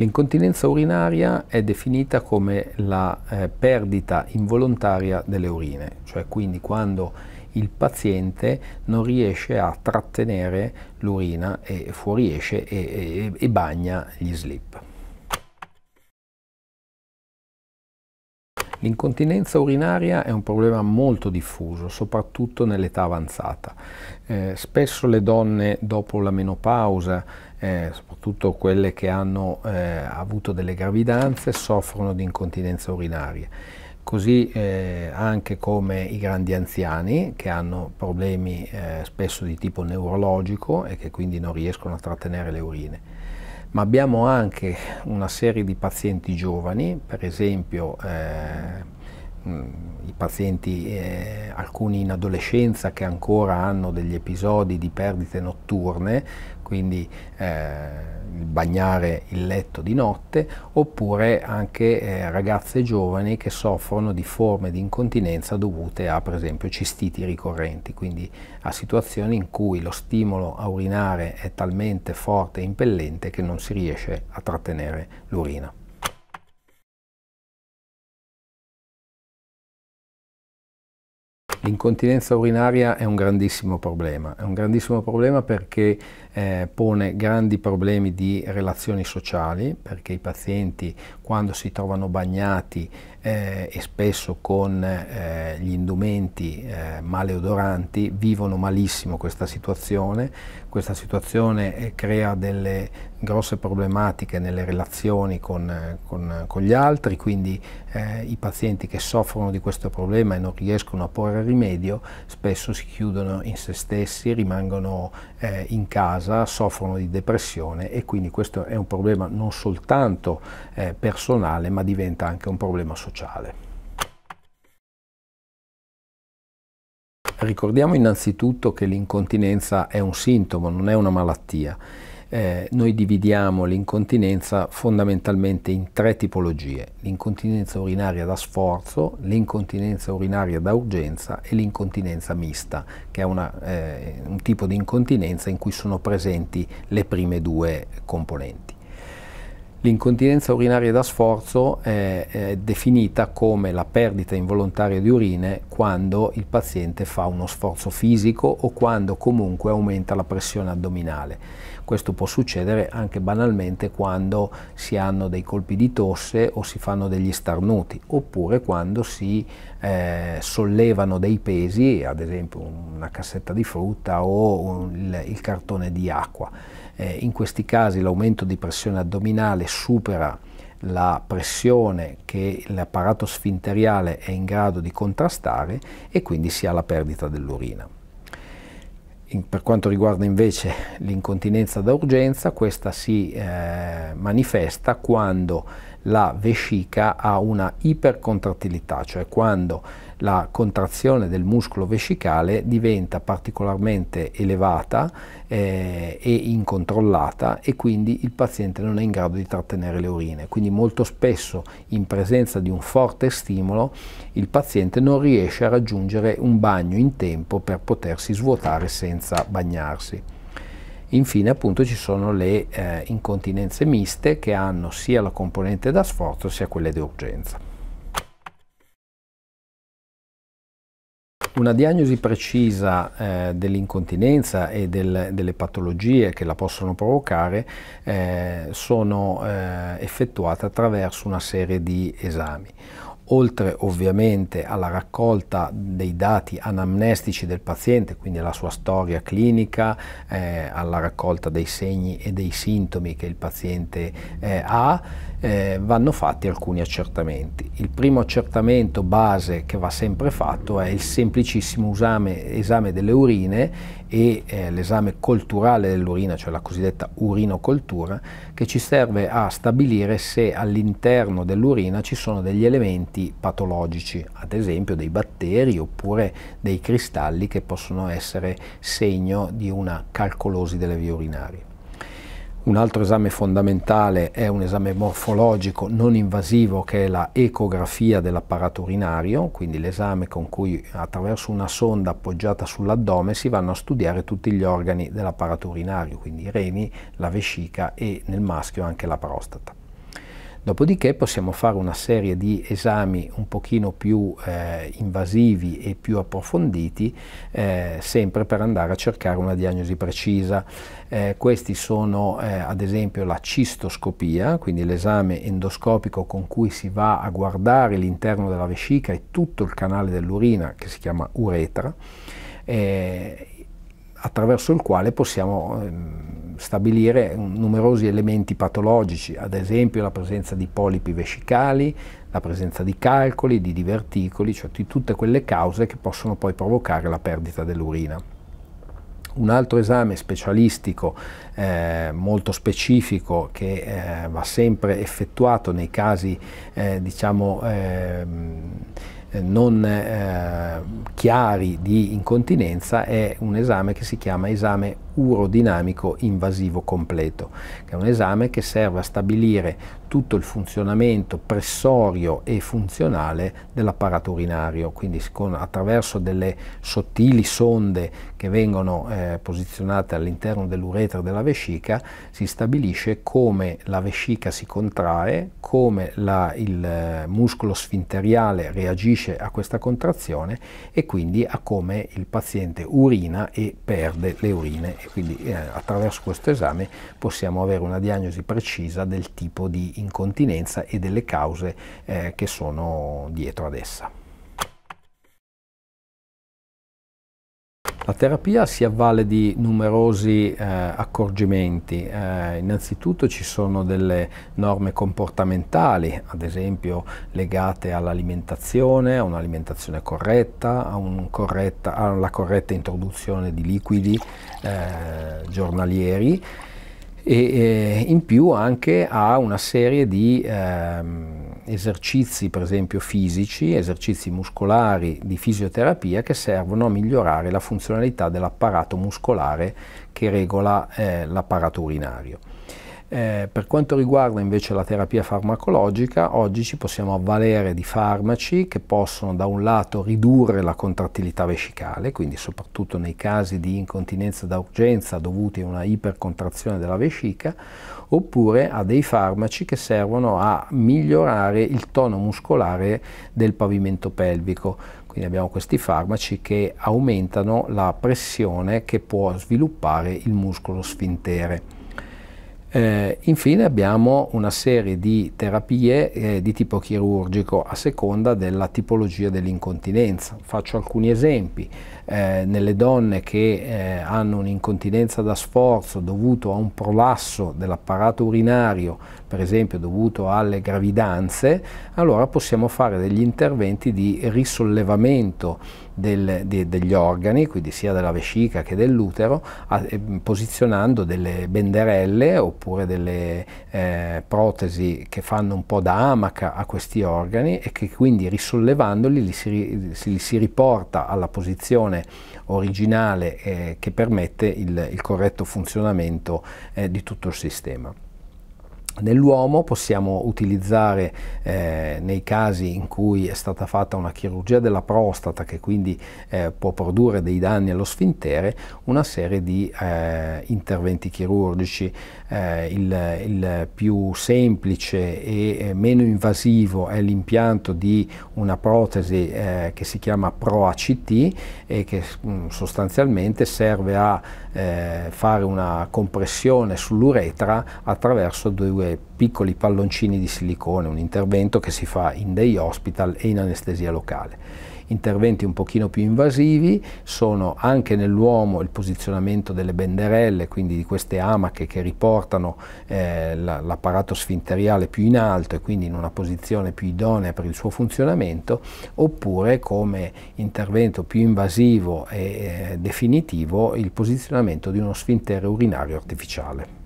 L'incontinenza urinaria è definita come la eh, perdita involontaria delle urine, cioè quindi quando il paziente non riesce a trattenere l'urina e fuoriesce e, e, e bagna gli slip. L'incontinenza urinaria è un problema molto diffuso, soprattutto nell'età avanzata. Eh, spesso le donne dopo la menopausa, eh, soprattutto quelle che hanno eh, avuto delle gravidanze, soffrono di incontinenza urinaria così eh, anche come i grandi anziani che hanno problemi eh, spesso di tipo neurologico e che quindi non riescono a trattenere le urine ma abbiamo anche una serie di pazienti giovani, per esempio eh, mm, i pazienti, eh, alcuni in adolescenza che ancora hanno degli episodi di perdite notturne notturne, quindi eh, bagnare il letto di notte, oppure anche eh, ragazze giovani che soffrono di forme di incontinenza dovute a per esempio cistiti ricorrenti, quindi a situazioni in cui lo stimolo a urinare è talmente forte e impellente che non si riesce a trattenere l'urina. L'incontinenza urinaria è un grandissimo problema, è un grandissimo problema perché eh, pone grandi problemi di relazioni sociali perché i pazienti quando si trovano bagnati eh, e spesso con eh, gli indumenti eh, maleodoranti vivono malissimo questa situazione, questa situazione eh, crea delle grosse problematiche nelle relazioni con, eh, con, con gli altri, quindi i pazienti che soffrono di questo problema e non riescono a porre rimedio spesso si chiudono in se stessi, rimangono in casa casa soffrono di depressione e quindi questo è un problema non soltanto eh, personale ma diventa anche un problema sociale. Ricordiamo innanzitutto che l'incontinenza è un sintomo, non è una malattia eh, noi dividiamo l'incontinenza fondamentalmente in tre tipologie, l'incontinenza urinaria da sforzo, l'incontinenza urinaria da urgenza e l'incontinenza mista, che è una, eh, un tipo di incontinenza in cui sono presenti le prime due componenti. L'incontinenza urinaria da sforzo è, è, definita come la perdita involontaria di urine quando il paziente fa uno sforzo fisico o quando comunque aumenta la pressione addominale. Questo può succedere anche banalmente quando si hanno dei colpi di tosse o si fanno degli starnuti, oppure quando si eh, sollevano dei pesi, ad esempio una cassetta di frutta o un, il, il, cartone di acqua. Eh, in questi casi l'aumento di pressione addominale supera la pressione che l'apparato sfinteriale è in grado di contrastare e quindi si ha la perdita dell'urina. In, per quanto riguarda invece l'incontinenza da urgenza, questa si eh, manifesta quando la vescica ha una ipercontrattilità, cioè quando la contrazione del muscolo vescicale diventa particolarmente elevata eh, e incontrollata e quindi il paziente non è in grado di trattenere le urine. Quindi molto spesso in presenza di un forte stimolo il paziente non riesce a raggiungere un bagno in tempo per potersi svuotare senza bagnarsi. Infine appunto ci sono le eh, incontinenze miste che hanno sia la componente da sforzo sia quelle di urgenza. Una diagnosi precisa eh, dell'incontinenza e del, delle patologie che la possono provocare eh, sono eh, effettuate attraverso una serie di esami oltre ovviamente alla raccolta dei dati anamnestici del paziente, quindi alla sua storia clinica, eh, alla raccolta dei segni e dei sintomi che il paziente eh, ha, eh, vanno fatti alcuni accertamenti. Il primo accertamento base che va sempre fatto è il semplicissimo usame, esame delle urine e eh, l'esame colturale dell'urina, cioè la cosiddetta urinocoltura, che ci serve a stabilire se all'interno dell'urina ci sono degli elementi patologici, ad esempio dei batteri oppure dei cristalli che possono essere segno di una calcolosi delle vie urinarie. Un altro esame fondamentale è un esame morfologico non invasivo che è la ecografia dell'apparato urinario, quindi l'esame con cui attraverso una sonda appoggiata sull'addome si vanno a studiare tutti gli organi dell'apparato urinario, quindi i reni, la vescica e nel maschio anche la prostata. Dopodiché possiamo fare una serie di esami un pochino più eh, invasivi e più approfonditi, eh, sempre per andare a cercare una diagnosi precisa. Eh, questi sono eh, ad esempio la cistoscopia, quindi l'esame endoscopico con cui si va a guardare l'interno della vescica e tutto il canale dell'urina, che si chiama uretra eh, attraverso il quale possiamo ehm, stabilire numerosi elementi patologici, ad esempio la presenza di polipi vescicali, la presenza di calcoli, di diverticoli, cioè di tutte quelle cause che possono poi provocare la perdita dell'urina. Un altro esame specialistico eh, molto specifico che eh, va sempre effettuato nei casi eh, diciamo ehm, non eh, chiari di incontinenza è un esame che si chiama esame urodinamico invasivo completo, che è un esame che serve a stabilire tutto il funzionamento pressorio e funzionale dell'apparato urinario, quindi con, attraverso delle sottili sonde che vengono eh, posizionate all'interno dell'uretra della vescica si stabilisce come la vescica si contrae, come la, il eh, muscolo sfinteriale reagisce a questa contrazione e quindi a come il paziente urina e perde le urine e quindi eh, attraverso questo esame possiamo avere una diagnosi precisa del tipo di incontinenza e delle cause eh, che sono dietro ad essa. La terapia si avvale di numerosi eh, accorgimenti, eh, innanzitutto ci sono delle norme comportamentali, ad esempio legate all'alimentazione, a un'alimentazione corretta, un corretta, alla corretta introduzione di liquidi eh, giornalieri e eh, in più anche a una serie di... Ehm, esercizi per esempio fisici, esercizi muscolari di fisioterapia che servono a migliorare la funzionalità dell'apparato muscolare che regola eh, l'apparato urinario. Eh, per quanto riguarda invece la terapia farmacologica, oggi ci possiamo avvalere di farmaci che possono da un lato ridurre la contrattilità vescicale, quindi soprattutto nei casi di incontinenza da urgenza dovuti a una ipercontrazione della vescica, oppure a dei farmaci che servono a migliorare il tono muscolare del pavimento pelvico. Quindi abbiamo questi farmaci che aumentano la pressione che può sviluppare il muscolo sfintere. Eh, infine abbiamo una serie di terapie eh, di tipo chirurgico a seconda della tipologia dell'incontinenza. Faccio alcuni esempi. Eh, nelle donne che eh, hanno un'incontinenza da sforzo dovuto a un prolasso dell'apparato urinario, per esempio dovuto alle gravidanze, allora possiamo fare degli interventi di risollevamento del, de, degli organi, quindi sia della vescica che dell'utero, a, eh, posizionando delle benderelle oppure delle eh, protesi che fanno un po' da amaca a questi organi e che quindi risollevandoli li si, li si riporta alla posizione originale eh, che permette il, il corretto funzionamento eh, di tutto il sistema. Nell'uomo possiamo utilizzare eh, nei casi in cui è stata fatta una chirurgia della prostata che quindi eh, può produrre dei danni allo sfintere una serie di eh, interventi chirurgici. Eh, il, il, più semplice e meno invasivo è l'impianto di una protesi eh, che si chiama ProACT e che mh, mm, sostanzialmente serve a eh, fare una compressione sull'uretra attraverso due due piccoli palloncini di silicone, un intervento che si fa in day hospital e in anestesia locale. Interventi un pochino più invasivi sono anche nell'uomo il posizionamento delle benderelle, quindi di queste amache che riportano eh, l'apparato sfinteriale più in alto e quindi in una posizione più idonea per il suo funzionamento, oppure come intervento più invasivo e eh, definitivo il posizionamento di uno sfintere urinario artificiale.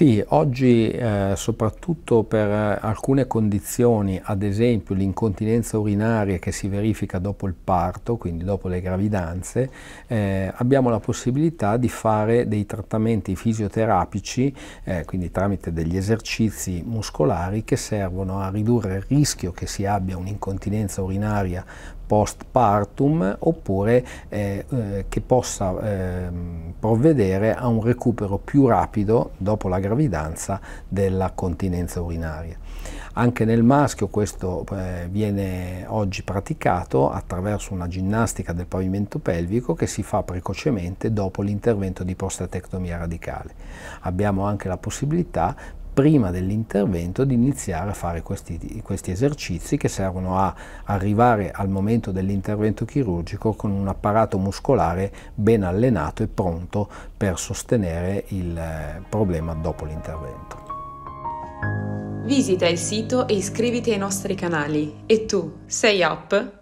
Sì, oggi eh, soprattutto per eh, alcune condizioni, ad esempio l'incontinenza urinaria che si verifica dopo il parto, quindi dopo le gravidanze, eh, abbiamo la possibilità di fare dei trattamenti fisioterapici, eh, quindi tramite degli esercizi muscolari che servono a ridurre il rischio che si abbia un'incontinenza urinaria postpartum oppure eh, eh, che possa ehm, provvedere a un recupero più rapido dopo la gravidanza della continenza urinaria. Anche nel maschio questo eh, viene oggi praticato attraverso una ginnastica del pavimento pelvico che si fa precocemente dopo l'intervento di prostatectomia radicale. Abbiamo anche la possibilità prima dell'intervento di iniziare a fare questi, questi esercizi che servono a arrivare al momento dell'intervento chirurgico con un apparato muscolare ben allenato e pronto per sostenere il eh, problema dopo l'intervento. Visita il sito e iscriviti ai nostri canali. E tu, sei up?